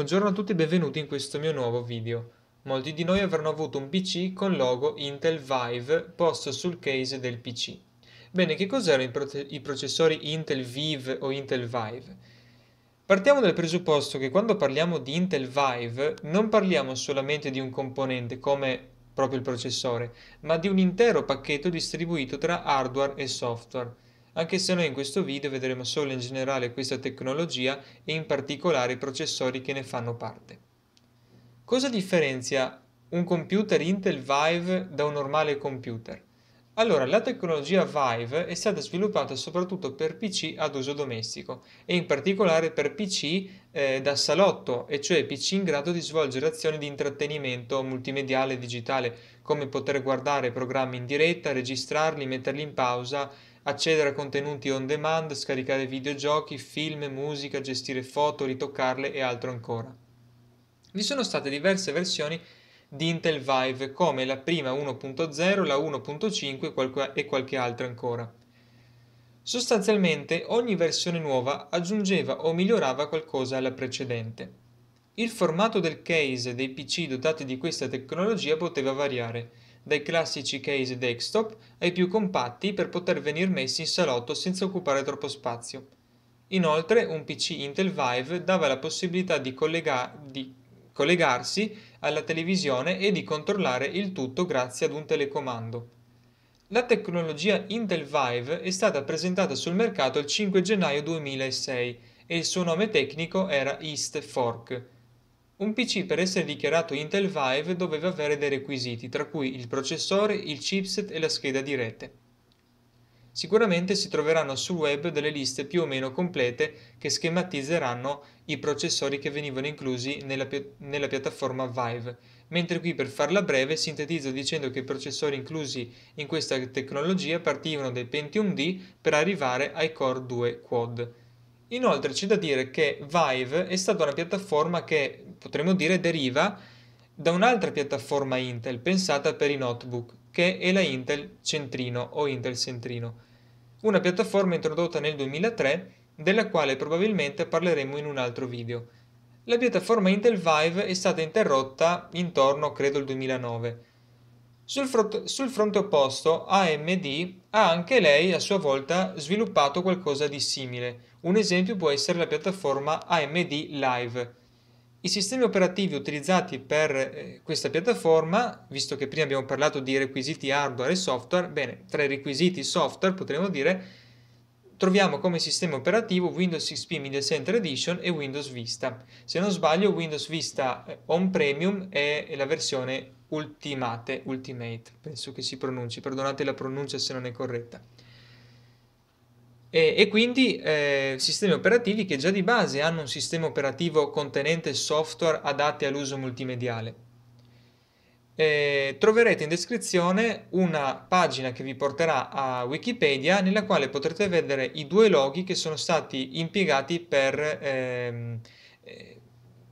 Buongiorno a tutti e benvenuti in questo mio nuovo video. Molti di noi avranno avuto un PC con logo Intel Vive posto sul case del PC. Bene, che cos'erano i, proce i processori Intel Vive o Intel Vive? Partiamo dal presupposto che quando parliamo di Intel Vive non parliamo solamente di un componente come proprio il processore, ma di un intero pacchetto distribuito tra hardware e software anche se noi in questo video vedremo solo in generale questa tecnologia e in particolare i processori che ne fanno parte. Cosa differenzia un computer Intel Vive da un normale computer? Allora, la tecnologia Vive è stata sviluppata soprattutto per PC ad uso domestico e in particolare per PC eh, da salotto, e cioè PC in grado di svolgere azioni di intrattenimento multimediale e digitale, come poter guardare programmi in diretta, registrarli, metterli in pausa, accedere a contenuti on demand, scaricare videogiochi, film, musica, gestire foto, ritoccarle e altro ancora. Vi sono state diverse versioni di Intel Vive come la prima 1.0, la 1.5 e qualche altra ancora. Sostanzialmente ogni versione nuova aggiungeva o migliorava qualcosa alla precedente. Il formato del case dei PC dotati di questa tecnologia poteva variare, dai classici case desktop ai più compatti per poter venire messi in salotto senza occupare troppo spazio. Inoltre un PC Intel Vive dava la possibilità di, collega di collegarsi alla televisione e di controllare il tutto grazie ad un telecomando. La tecnologia Intel Vive è stata presentata sul mercato il 5 gennaio 2006 e il suo nome tecnico era East Fork. Un PC per essere dichiarato Intel Vive doveva avere dei requisiti, tra cui il processore, il chipset e la scheda di rete. Sicuramente si troveranno sul web delle liste più o meno complete che schematizzeranno i processori che venivano inclusi nella, pi nella piattaforma Vive, mentre qui per farla breve sintetizzo dicendo che i processori inclusi in questa tecnologia partivano dai Pentium D per arrivare ai Core 2 Quad. Inoltre c'è da dire che Vive è stata una piattaforma che potremmo dire deriva da un'altra piattaforma Intel pensata per i notebook, che è la Intel Centrino o Intel Centrino, una piattaforma introdotta nel 2003 della quale probabilmente parleremo in un altro video. La piattaforma Intel Vive è stata interrotta intorno, credo, al 2009. Sul, front, sul fronte opposto, AMD ha anche lei a sua volta sviluppato qualcosa di simile. Un esempio può essere la piattaforma AMD Live, i sistemi operativi utilizzati per eh, questa piattaforma, visto che prima abbiamo parlato di requisiti hardware e software, bene, tra i requisiti software potremmo dire troviamo come sistema operativo Windows XP Media Center Edition e Windows Vista. Se non sbaglio Windows Vista eh, On Premium è la versione Ultimate, Ultimate, penso che si pronunci, perdonate la pronuncia se non è corretta. E, e quindi eh, sistemi operativi che già di base hanno un sistema operativo contenente software adatti all'uso multimediale. Eh, troverete in descrizione una pagina che vi porterà a Wikipedia nella quale potrete vedere i due loghi che sono stati impiegati per, ehm, eh,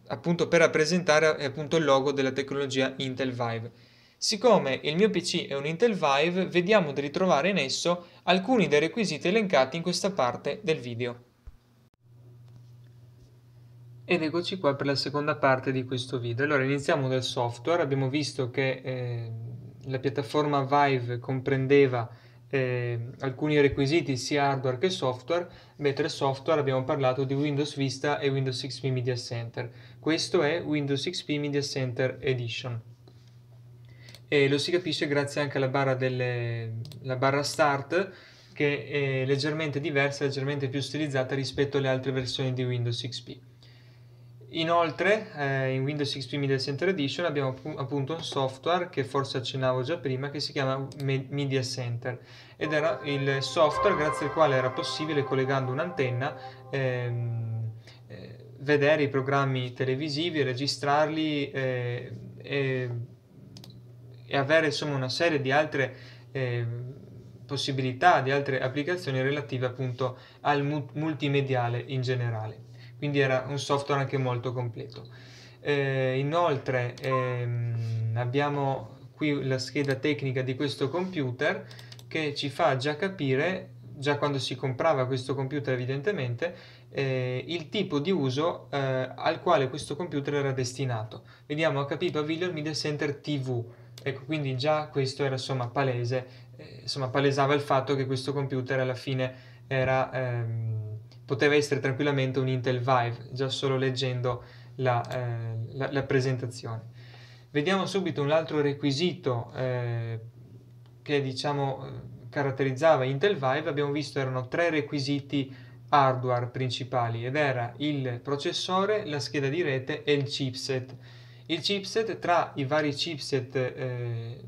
appunto per rappresentare appunto, il logo della tecnologia Intel Vive. Siccome il mio PC è un Intel Vive, vediamo di ritrovare in esso alcuni dei requisiti elencati in questa parte del video. Ed eccoci qua per la seconda parte di questo video. Allora iniziamo dal software, abbiamo visto che eh, la piattaforma Vive comprendeva eh, alcuni requisiti sia hardware che software, mentre software abbiamo parlato di Windows Vista e Windows XP Media Center. Questo è Windows XP Media Center Edition e lo si capisce grazie anche alla barra, delle, barra start che è leggermente diversa, leggermente più stilizzata rispetto alle altre versioni di Windows XP. Inoltre eh, in Windows XP Media Center Edition abbiamo appunto un software che forse accennavo già prima che si chiama Media Center ed era il software grazie al quale era possibile collegando un'antenna ehm, eh, vedere i programmi televisivi, registrarli eh, e e avere insomma una serie di altre eh, possibilità, di altre applicazioni relative appunto al multimediale in generale. Quindi era un software anche molto completo. Eh, inoltre ehm, abbiamo qui la scheda tecnica di questo computer che ci fa già capire, già quando si comprava questo computer evidentemente, eh, il tipo di uso eh, al quale questo computer era destinato. Vediamo HP Pavilion Media Center TV Ecco, quindi già questo era insomma palese, eh, insomma palesava il fatto che questo computer alla fine era, ehm, poteva essere tranquillamente un Intel Vive, già solo leggendo la, eh, la, la presentazione. Vediamo subito un altro requisito eh, che diciamo eh, caratterizzava Intel Vive, abbiamo visto erano tre requisiti hardware principali ed era il processore, la scheda di rete e il chipset. Il chipset, tra i vari chipset eh,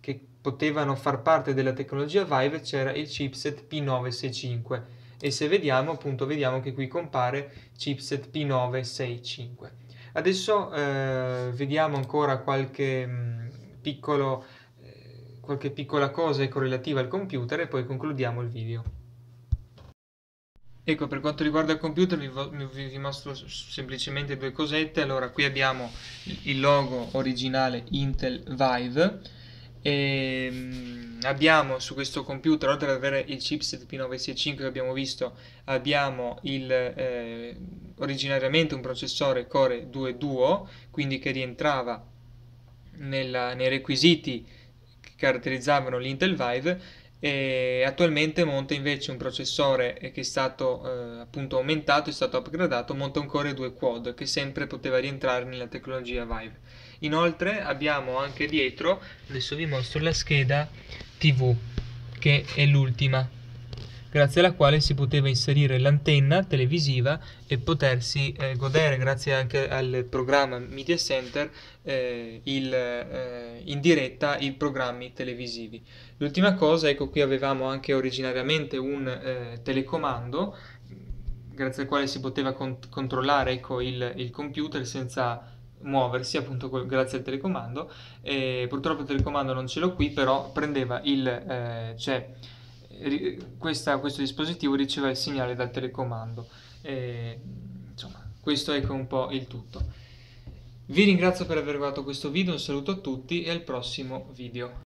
che potevano far parte della tecnologia Vive, c'era il chipset P965 e se vediamo appunto vediamo che qui compare chipset P965. Adesso eh, vediamo ancora qualche, mh, mm, piccolo, eh, qualche piccola cosa correlativa al computer e poi concludiamo il video. Ecco, per quanto riguarda il computer vi, vi, vi, mostro semplicemente due cosette. Allora, qui abbiamo il logo originale Intel Vive. E ehm, abbiamo su questo computer, oltre ad avere il chipset P965 che abbiamo visto, abbiamo il, eh, originariamente un processore Core 2 Duo, quindi che rientrava nella, nei requisiti che caratterizzavano l'Intel Vive e attualmente monta invece un processore eh, che è stato eh, appunto aumentato, è stato upgradato, monta un Core 2 Quad che sempre poteva rientrare nella tecnologia Vive. Inoltre abbiamo anche dietro, adesso vi mostro la scheda TV che è l'ultima grazie alla quale si poteva inserire l'antenna televisiva e potersi eh, godere, grazie anche al programma Media Center, eh, il, eh, in diretta i programmi televisivi. L'ultima cosa, ecco qui avevamo anche originariamente un eh, telecomando, grazie al quale si poteva cont- controllare ecco, il, il computer senza muoversi appunto grazie al telecomando e purtroppo il telecomando non ce l'ho qui però prendeva il eh, cioè questa, questo dispositivo riceva il segnale dal telecomando. E, insomma, questo è un po' il tutto. Vi ringrazio per aver guardato questo video, un saluto a tutti e al prossimo video.